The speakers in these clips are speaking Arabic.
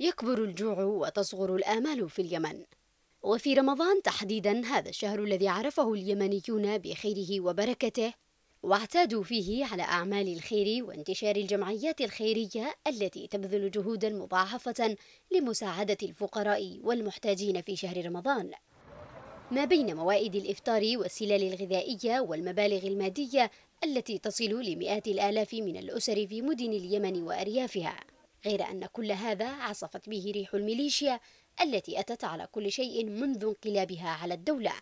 يكبر الجوع وتصغر الآمال في اليمن وفي رمضان تحديدا هذا الشهر الذي عرفه اليمنيون بخيره وبركته واعتادوا فيه على أعمال الخير وانتشار الجمعيات الخيرية التي تبذل جهودا مضاعفة لمساعدة الفقراء والمحتاجين في شهر رمضان ما بين موائد الإفطار والسلال الغذائية والمبالغ المادية التي تصل لمئات الآلاف من الأسر في مدن اليمن وأريافها غير أن كل هذا عصفت به ريح الميليشيا التي أتت على كل شيء منذ انقلابها على الدولة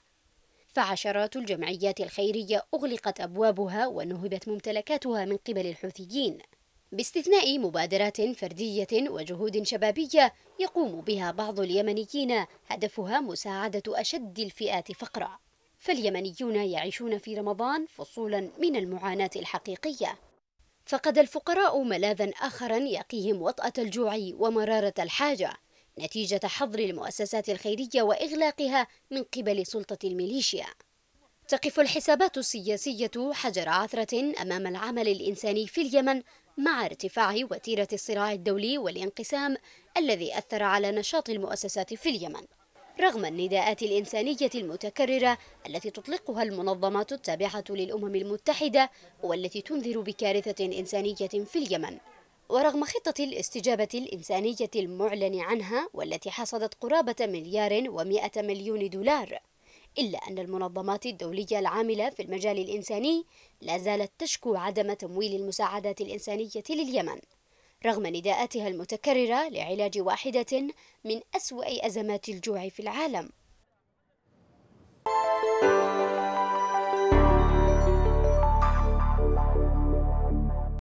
فعشرات الجمعيات الخيرية أغلقت أبوابها ونهبت ممتلكاتها من قبل الحوثيين باستثناء مبادرات فردية وجهود شبابية يقوم بها بعض اليمنيين هدفها مساعدة أشد الفئات فقرًا فاليمنيون يعيشون في رمضان فصولا من المعاناة الحقيقية فقد الفقراء ملاذا آخر يقيهم وطأة الجوع ومرارة الحاجة نتيجة حظر المؤسسات الخيرية وإغلاقها من قبل سلطة الميليشيا تقف الحسابات السياسية حجر عثرة أمام العمل الإنساني في اليمن مع ارتفاع وتيرة الصراع الدولي والانقسام الذي أثر على نشاط المؤسسات في اليمن رغم النداءات الإنسانية المتكررة التي تطلقها المنظمات التابعة للأمم المتحدة والتي تنذر بكارثة إنسانية في اليمن ورغم خطة الاستجابة الإنسانية المعلن عنها والتي حصدت قرابة مليار ومائة مليون دولار إلا أن المنظمات الدولية العاملة في المجال الإنساني لا زالت تشكو عدم تمويل المساعدات الإنسانية لليمن رغم نداءاتها المتكررة لعلاج واحدة من أسوأ أزمات الجوع في العالم